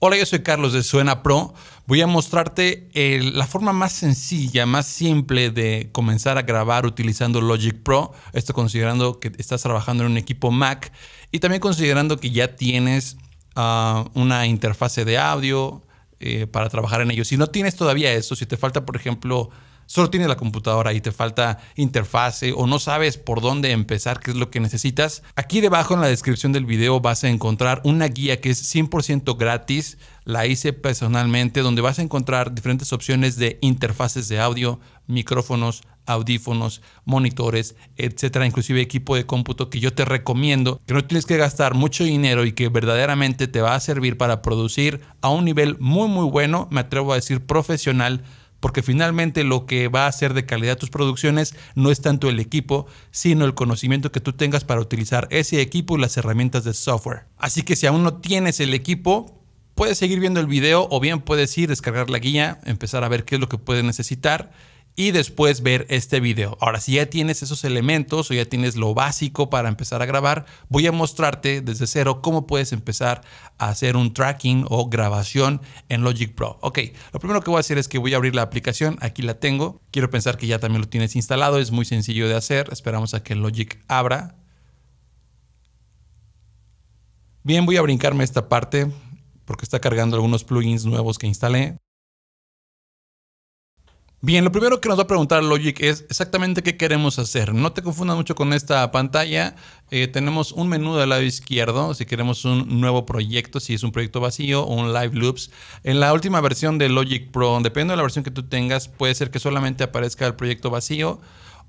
Hola, yo soy Carlos de Suena Pro. Voy a mostrarte eh, la forma más sencilla, más simple de comenzar a grabar utilizando Logic Pro. Esto considerando que estás trabajando en un equipo Mac y también considerando que ya tienes ah, una interfase de audio eh, para trabajar en ello. Si no tienes todavía eso, si te falta, por ejemplo, solo tienes la computadora y te falta interfase o no sabes por dónde empezar, qué es lo que necesitas, aquí debajo en la descripción del video vas a encontrar una guía que es 100% gratis. La hice personalmente donde vas a encontrar diferentes opciones de interfaces de audio, micrófonos, audífonos, monitores, etcétera, inclusive equipo de cómputo que yo te recomiendo, que no tienes que gastar mucho dinero y que verdaderamente te va a servir para producir a un nivel muy muy bueno, me atrevo a decir profesional porque finalmente lo que va a hacer de calidad tus producciones no es tanto el equipo, sino el conocimiento que tú tengas para utilizar ese equipo y las herramientas de software. Así que si aún no tienes el equipo, puedes seguir viendo el video o bien puedes ir, descargar la guía, empezar a ver qué es lo que puede necesitar y después ver este video. Ahora, si ya tienes esos elementos o ya tienes lo básico para empezar a grabar, voy a mostrarte desde cero cómo puedes empezar a hacer un tracking o grabación en Logic Pro. Ok, lo primero que voy a hacer es que voy a abrir la aplicación, aquí la tengo. Quiero pensar que ya también lo tienes instalado, es muy sencillo de hacer. Esperamos a que Logic abra. Bien, voy a brincarme esta parte porque está cargando algunos plugins nuevos que instalé. Bien, lo primero que nos va a preguntar Logic es exactamente qué queremos hacer. No te confundas mucho con esta pantalla. Eh, tenemos un menú del lado izquierdo si queremos un nuevo proyecto, si es un proyecto vacío o un live loops. En la última versión de Logic Pro, dependiendo de la versión que tú tengas, puede ser que solamente aparezca el proyecto vacío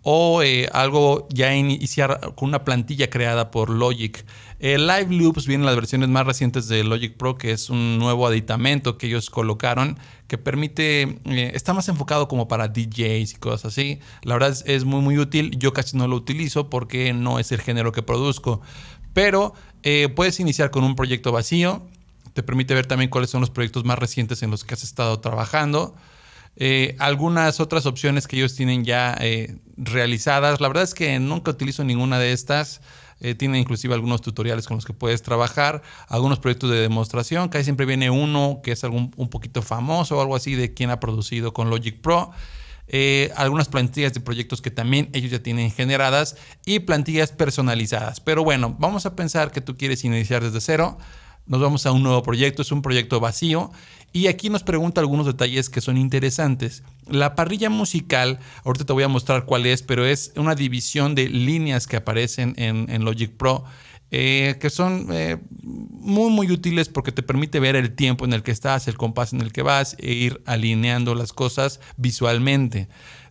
o eh, algo ya iniciar con una plantilla creada por Logic. Eh, Live Loops vienen las versiones más recientes de Logic Pro, que es un nuevo aditamento que ellos colocaron que permite, eh, está más enfocado como para DJs y cosas así. La verdad es, muy muy útil, yo casi no lo utilizo porque no es el género que produzco, pero puedes iniciar con un proyecto vacío, te permite ver también cuáles son los proyectos más recientes en los que has estado trabajando eh, algunas otras opciones que ellos tienen ya eh, realizadas. La verdad es que nunca utilizo ninguna de estas. Eh, tiene inclusive algunos tutoriales con los que puedes trabajar, algunos proyectos de demostración, casi siempre viene uno que es algún, un poquito famoso o algo así de quien ha producido con Logic Pro. algunas plantillas de proyectos que también ellos ya tienen generadas y plantillas personalizadas. Pero bueno, vamos a pensar que tú quieres iniciar desde cero nos vamos a un nuevo proyecto, es un proyecto vacío. Y aquí nos pregunta algunos detalles que son interesantes. La parrilla musical, ahorita te voy a mostrar cuál es, pero es una división de líneas que aparecen en, Logic Pro. Eh, que son eh, muy muy útiles porque te permite ver el tiempo en el que estás, el compás en el que vas e ir alineando las cosas visualmente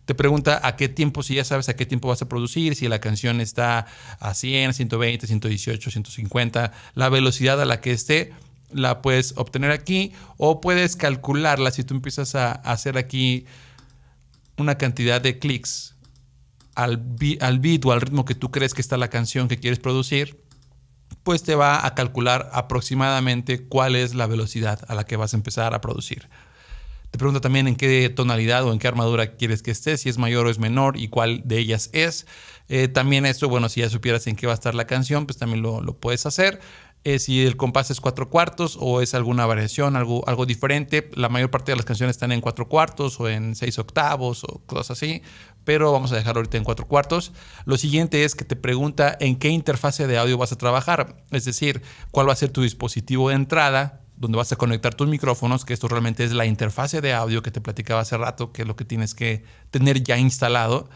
te pregunta a qué tiempo, si ya sabes a qué tiempo vas a producir, si la canción está a 100, 120, 118, 150, la velocidad a la que esté la puedes obtener aquí o puedes calcularla si tú empiezas a hacer aquí una cantidad de clics al, beat o al ritmo que tú crees que está la canción que quieres producir, pues te va a calcular aproximadamente cuál es la velocidad a la que vas a empezar a producir. Te pregunta también en qué tonalidad o en qué armadura quieres que esté, si es mayor o es menor y cuál de ellas es. Eh, también esto, bueno, si ya supieras en qué va a estar la canción, pues también lo, puedes hacer. Eh, si el compás es cuatro cuartos o es alguna variación, algo, algo diferente. La mayor parte de las canciones están en cuatro cuartos o en seis octavos o cosas así, pero vamos a dejar ahorita en cuatro cuartos. Lo siguiente es que te pregunta en qué interfase de audio vas a trabajar, es decir, cuál va a ser tu dispositivo de entrada donde vas a conectar tus micrófonos, que esto realmente es la interfase de audio que te platicaba hace rato, que es lo que tienes que tener ya instalado.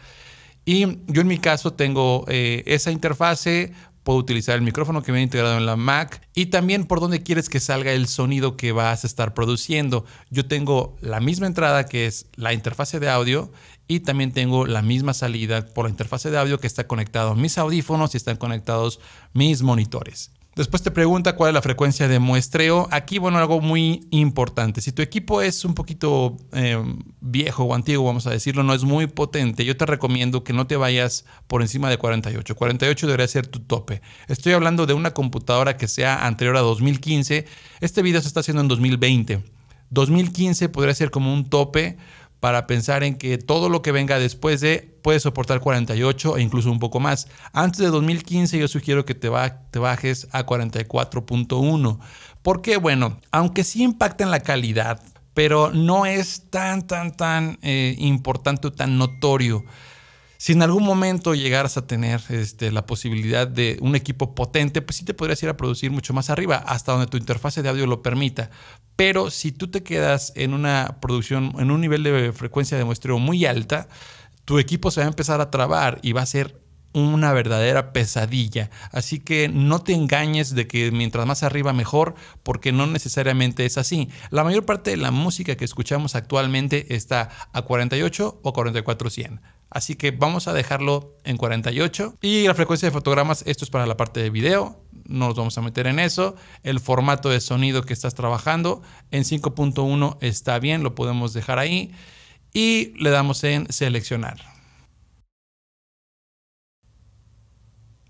Y yo en mi caso tengo eh, esa interfase, puedo utilizar el micrófono que viene integrado en la Mac y también por donde quieres que salga el sonido que vas a estar produciendo. Yo tengo la misma entrada que es la interfase de audio y también tengo la misma salida por la interfase de audio que está conectado a mis audífonos y están conectados mis monitores. Después te pregunta cuál es la frecuencia de muestreo. Aquí, bueno, algo muy importante. Si tu equipo es un poquito eh, viejo o antiguo, vamos a decirlo, no es muy potente, yo te recomiendo que no te vayas por encima de 48. 48 debería ser tu tope. Estoy hablando de una computadora que sea anterior a 2015. Este video se está haciendo en 2020. 2015 podría ser como un tope para pensar en que todo lo que venga después de puede soportar 48 e incluso un poco más. Antes de 2015 yo sugiero que te, bajes a 44.1. Porque bueno, aunque sí impacta en la calidad, pero no es tan, tan, tan eh, importante o tan notorio si en algún momento llegaras a tener este, la posibilidad de un equipo potente, pues sí te podrías ir a producir mucho más arriba, hasta donde tu interfase de audio lo permita. Pero si tú te quedas en una producción, en un nivel de frecuencia de muestreo muy alta, tu equipo se va a empezar a trabar y va a ser una verdadera pesadilla. Así que no te engañes de que mientras más arriba mejor, porque no necesariamente es así. La mayor parte de la música que escuchamos actualmente está a 48 o 44 100. Así que vamos a dejarlo en 48. Y la frecuencia de fotogramas, esto es para la parte de video. No nos vamos a meter en eso. El formato de sonido que estás trabajando en 5.1 está bien, lo podemos dejar ahí. Y le damos en seleccionar.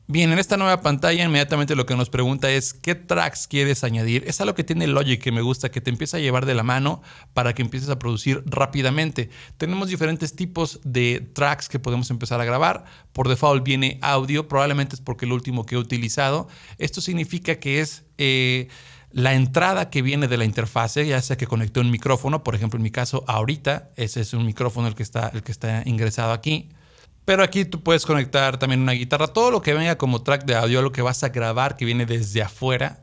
Bien, en esta nueva pantalla inmediatamente lo que nos pregunta es qué tracks quieres añadir. Es algo que tiene Logic que me gusta, que te empieza a llevar de la mano para que empieces a producir rápidamente. Tenemos diferentes tipos de tracks que podemos empezar a grabar. Por default viene audio, probablemente es porque el último que he utilizado. Esto significa que es... Eh, la entrada que viene de la interfase, ya sea que conecte un micrófono, por ejemplo, en mi caso ahorita, ese es un micrófono el que está, el que está ingresado aquí. Pero aquí tú puedes conectar también una guitarra. Todo lo que venga como track de audio, lo que vas a grabar que viene desde afuera,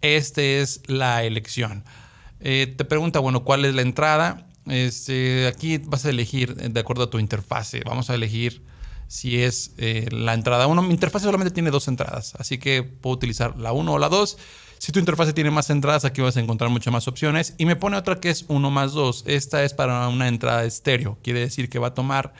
esta es la elección. Eh, te pregunta, bueno, ¿cuál es la entrada? Este, aquí vas a elegir eh, de acuerdo a tu interfase. Vamos a elegir si es eh, la entrada 1. Mi interfase solamente tiene dos entradas, así que puedo utilizar la 1 o la 2. Si tu interfase tiene más entradas, aquí vas a encontrar muchas más opciones. Y me pone otra que es 1 más 2. Esta es para una entrada estéreo. Quiere decir que va a tomar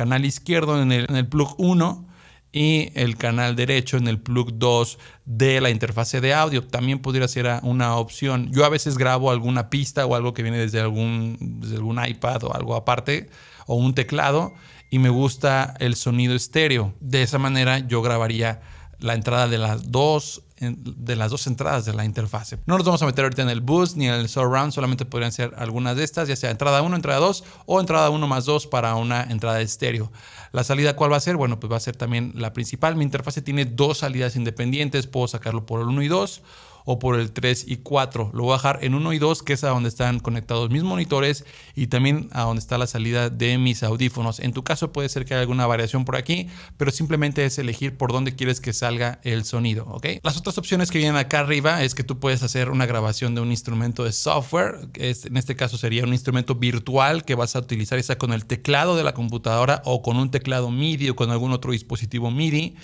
canal izquierdo en el, plug 1 y el canal derecho en el plug 2 de la interfase de audio. También podría ser una opción. Yo a veces grabo alguna pista o algo que viene desde algún, desde algún iPad o algo aparte o un teclado y me gusta el sonido estéreo. De esa manera yo grabaría la entrada de las dos de las dos entradas de la interfase. No nos vamos a meter ahorita en el boost ni en el surround, solamente podrían ser algunas de estas, ya sea entrada 1, entrada 2 o entrada 1 más 2 para una entrada de estéreo. La salida cuál va a ser? Bueno, pues va a ser también la principal. Mi interfase tiene dos salidas independientes, puedo sacarlo por el 1 y 2 o por el 3 y 4. Lo voy a dejar en 1 y 2, que es a donde están conectados mis monitores y también a donde está la salida de mis audífonos. En tu caso puede ser que haya alguna variación por aquí, pero simplemente es elegir por dónde quieres que salga el sonido, ¿ok? Las otras opciones que vienen acá arriba es que tú puedes hacer una grabación de un instrumento de software, en este caso sería un instrumento virtual que vas a utilizar, esa con el teclado de la computadora o con un teclado MIDI o con algún otro dispositivo MIDI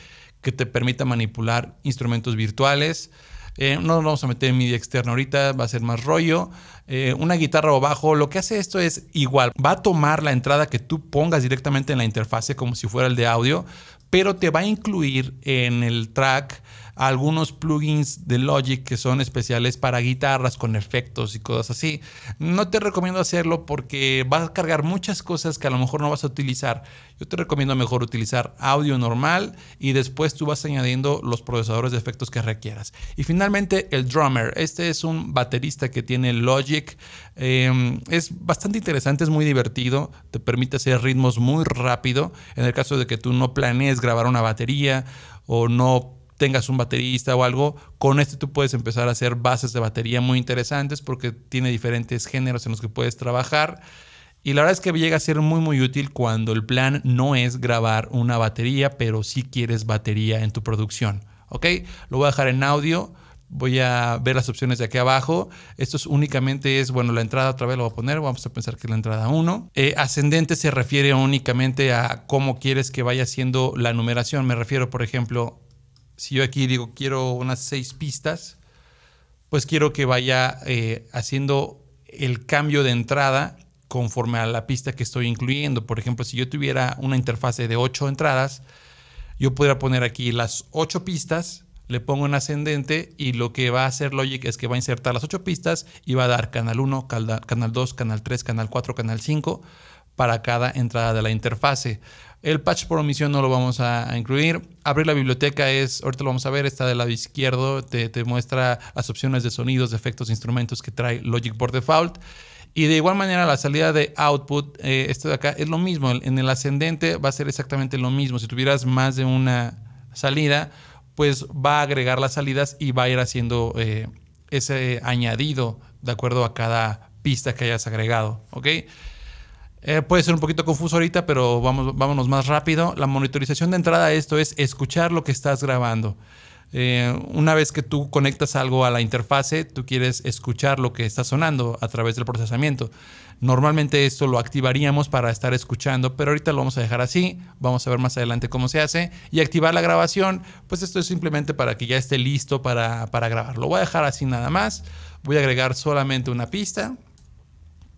que te permita manipular instrumentos virtuales. Eh, no nos vamos a meter en MIDI externo ahorita, va a ser más rollo. Eh, una guitarra o bajo, lo que hace esto es igual, va a tomar la entrada que tú pongas directamente en la interfase como si fuera el de audio, pero te va a incluir en el track algunos plugins de Logic que son especiales para guitarras con efectos y cosas así. No te recomiendo hacerlo porque vas a cargar muchas cosas que a lo mejor no vas a utilizar. Yo te recomiendo mejor utilizar audio normal y después tú vas añadiendo los procesadores de efectos que requieras. Y finalmente el drummer. Este es un baterista que tiene Logic. Em, es bastante interesante, es muy divertido. Te permite hacer ritmos muy rápido. En el caso de que tú no planees grabar una batería o no tengas un baterista o algo, con este tú puedes empezar a hacer bases de batería muy interesantes porque tiene diferentes géneros en los que puedes trabajar. Y la verdad es que llega a ser muy muy útil cuando el plan no es grabar una batería, pero sí quieres batería en tu producción. ¿Ok? Lo voy a dejar en audio. Voy a ver las opciones de aquí abajo. Esto es únicamente es, bueno, la entrada otra vez lo voy a poner. Vamos a pensar que la entrada 1. Eh, ascendente se refiere únicamente a cómo quieres que vaya siendo la numeración. Me refiero, por ejemplo, si yo aquí digo quiero unas seis pistas, pues quiero que vaya eh, haciendo el cambio de entrada conforme a la pista que estoy incluyendo. Por ejemplo, si yo tuviera una interfase de ocho entradas, yo pudiera poner aquí las ocho pistas, le pongo en ascendente y lo que va a hacer Logic es que va a insertar las ocho pistas y va a dar canal 1, canal 2, canal 3, canal 4, canal 5 para cada entrada de la interfase. El patch por omisión no lo vamos a, incluir. Abrir la biblioteca es, ahorita lo vamos a ver, está del lado izquierdo, te, muestra las opciones de sonidos, de efectos, instrumentos que trae Logic por default. Y de igual manera la salida de output, eh, esto de acá es lo mismo, en el ascendente va a ser exactamente lo mismo. Si tuvieras más de una salida, pues va a agregar las salidas y va a ir haciendo eh, ese añadido de acuerdo a cada pista que hayas agregado, ¿ok? Eh, puede ser un poquito confuso ahorita, pero vamos, vámonos más rápido. La monitorización de entrada esto es escuchar lo que estás grabando. Eh, una vez que tú conectas algo a la interfase, tú quieres escuchar lo que está sonando a través del procesamiento. Normalmente esto lo activaríamos para estar escuchando, pero ahorita lo vamos a dejar así. Vamos a ver más adelante cómo se hace. Y activar la grabación, pues esto es simplemente para que ya esté listo para, para grabar. Lo voy a dejar así nada más. Voy a agregar solamente una pista.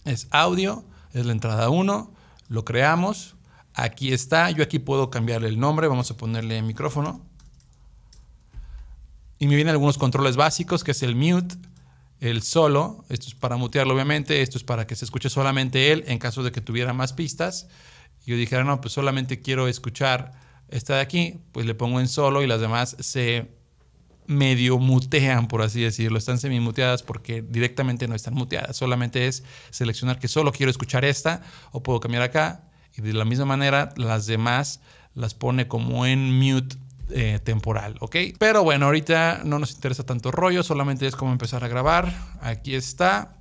Es audio es la entrada 1, lo creamos, aquí está, yo aquí puedo cambiarle el nombre, vamos a ponerle micrófono. Y me vienen algunos controles básicos, que es el mute, el solo, esto es para mutearlo obviamente, esto es para que se escuche solamente él en caso de que tuviera más pistas. Yo dijera, no, pues solamente quiero escuchar esta de aquí, pues le pongo en solo y las demás se medio mutean, por así decirlo, están semi muteadas porque directamente no están muteadas, solamente es seleccionar que solo quiero escuchar esta o puedo cambiar acá y de la misma manera las demás las pone como en mute eh, temporal, ¿ok? Pero bueno, ahorita no nos interesa tanto rollo, solamente es como empezar a grabar, aquí está.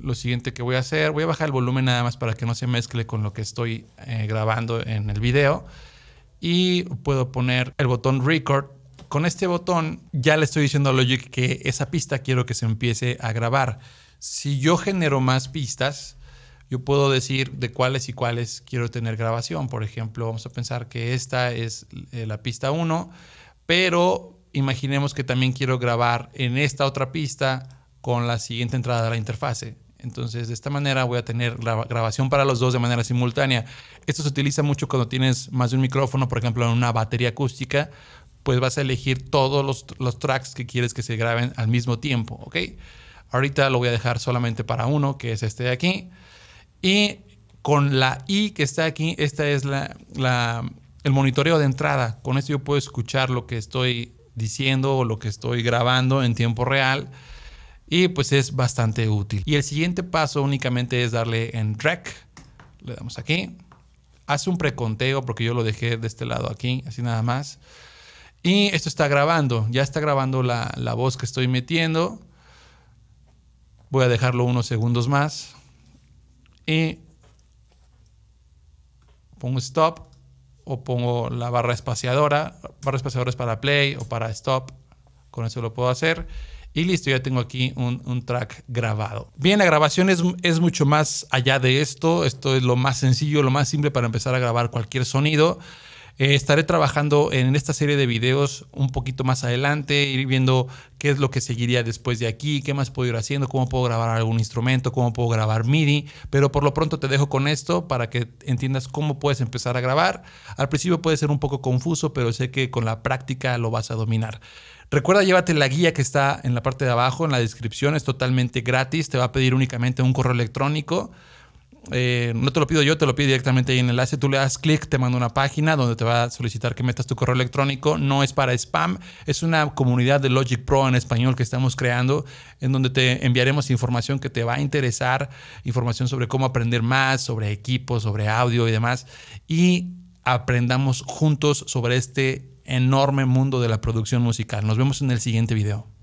Lo siguiente que voy a hacer, voy a bajar el volumen nada más para que no se mezcle con lo que estoy eh, grabando en el video. Y puedo poner el botón record con este botón ya le estoy diciendo a Logic que esa pista quiero que se empiece a grabar. Si yo genero más pistas, yo puedo decir de cuáles y cuáles quiero tener grabación. Por ejemplo, vamos a pensar que esta es eh, la pista 1, pero imaginemos que también quiero grabar en esta otra pista con la siguiente entrada de la interfase. Entonces, de esta manera voy a tener la grabación para los dos de manera simultánea. Esto se utiliza mucho cuando tienes más de un micrófono, por ejemplo, en una batería acústica pues vas a elegir todos los, tracks que quieres que se graben al mismo tiempo, ¿ok? Ahorita lo voy a dejar solamente para uno, que es este de aquí. Y con la I que está aquí, esta es la, el monitoreo de entrada. Con esto yo puedo escuchar lo que estoy diciendo o lo que estoy grabando en tiempo real. Y pues es bastante útil. Y el siguiente paso únicamente es darle en track. Le damos aquí. Hace un preconteo porque yo lo dejé de este lado aquí, así nada más. Y esto está grabando, ya está grabando la, voz que estoy metiendo. Voy a dejarlo unos segundos más. Y pongo stop o pongo la barra espaciadora. Barra espaciadora es para play o para stop. Con eso lo puedo hacer. Y listo, ya tengo aquí un, track grabado. Bien, la grabación es, es, mucho más allá de esto. Esto es lo más sencillo, lo más simple para empezar a grabar cualquier sonido. Eh, estaré trabajando en esta serie de videos un poquito más adelante, ir viendo qué es lo que seguiría después de aquí, qué más puedo ir haciendo, cómo puedo grabar algún instrumento, cómo puedo grabar MIDI, pero por lo pronto te dejo con esto para que entiendas cómo puedes empezar a grabar. Al principio puede ser un poco confuso, pero sé que con la práctica lo vas a dominar. Recuerda, llévate la guía que está en la parte de abajo, en la descripción, es totalmente gratis, te va a pedir únicamente un correo electrónico. Eh, no te lo pido yo, te lo pido directamente ahí en el enlace. Tú le das clic, te manda una página donde te va a solicitar que metas tu correo electrónico. No es para spam, es una comunidad de Logic Pro en español que estamos creando, en donde te enviaremos información que te va a interesar, información sobre cómo aprender más, sobre equipos, sobre audio y demás. Y aprendamos juntos sobre este enorme mundo de la producción musical. Nos vemos en el siguiente video.